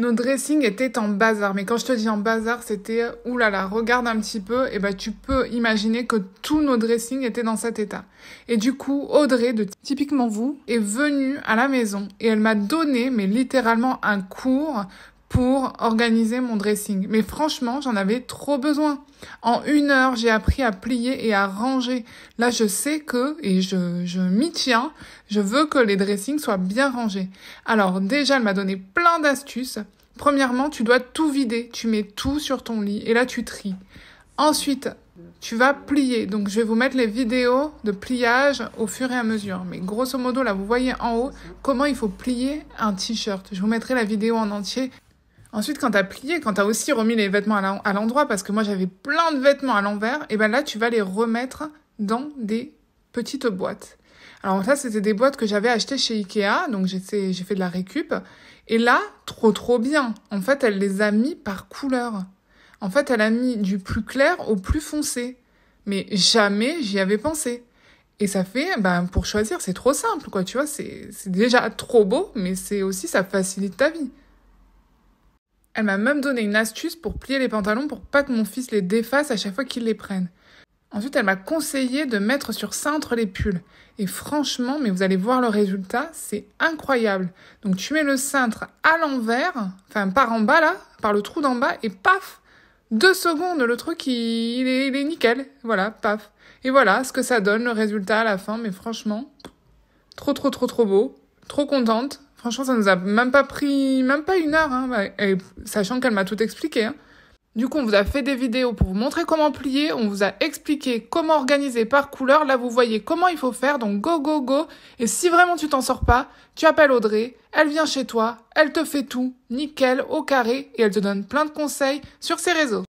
Nos dressings étaient en bazar, mais quand je te dis en bazar, c'était oulala, regarde un petit peu, et bah, tu peux imaginer que tous nos dressings étaient dans cet état. Et du coup, Audrey, de typiquement vous, est venue à la maison et elle m'a donné, mais littéralement un cours pour organiser mon dressing. Mais franchement, j'en avais trop besoin. En une heure, j'ai appris à plier et à ranger. Là, je sais que, et je, je m'y tiens, je veux que les dressings soient bien rangés. Alors déjà, elle m'a donné plein d'astuces. Premièrement, tu dois tout vider. Tu mets tout sur ton lit et là, tu tries. Ensuite, tu vas plier. Donc, je vais vous mettre les vidéos de pliage au fur et à mesure. Mais grosso modo, là, vous voyez en haut comment il faut plier un t-shirt. Je vous mettrai la vidéo en entier Ensuite, quand t'as plié, quand t'as aussi remis les vêtements à l'endroit, parce que moi j'avais plein de vêtements à l'envers, et eh ben là tu vas les remettre dans des petites boîtes. Alors ça, c'était des boîtes que j'avais achetées chez Ikea, donc j'ai fait de la récup. Et là, trop trop bien. En fait, elle les a mis par couleur. En fait, elle a mis du plus clair au plus foncé. Mais jamais j'y avais pensé. Et ça fait, ben, pour choisir, c'est trop simple, quoi. Tu vois, c'est déjà trop beau, mais c'est aussi, ça facilite ta vie. Elle m'a même donné une astuce pour plier les pantalons pour pas que mon fils les défasse à chaque fois qu'il les prenne. Ensuite, elle m'a conseillé de mettre sur cintre les pulls. Et franchement, mais vous allez voir le résultat, c'est incroyable. Donc tu mets le cintre à l'envers, enfin par en bas là, par le trou d'en bas, et paf Deux secondes, le truc il est, il est nickel. Voilà, paf. Et voilà ce que ça donne, le résultat à la fin, mais franchement, trop trop trop trop beau. Trop contente, Franchement, ça nous a même pas pris, même pas une heure, hein. bah, sachant qu'elle m'a tout expliqué. Hein. Du coup, on vous a fait des vidéos pour vous montrer comment plier, on vous a expliqué comment organiser par couleur. Là, vous voyez comment il faut faire, donc go, go, go. Et si vraiment tu t'en sors pas, tu appelles Audrey, elle vient chez toi, elle te fait tout, nickel, au carré, et elle te donne plein de conseils sur ses réseaux.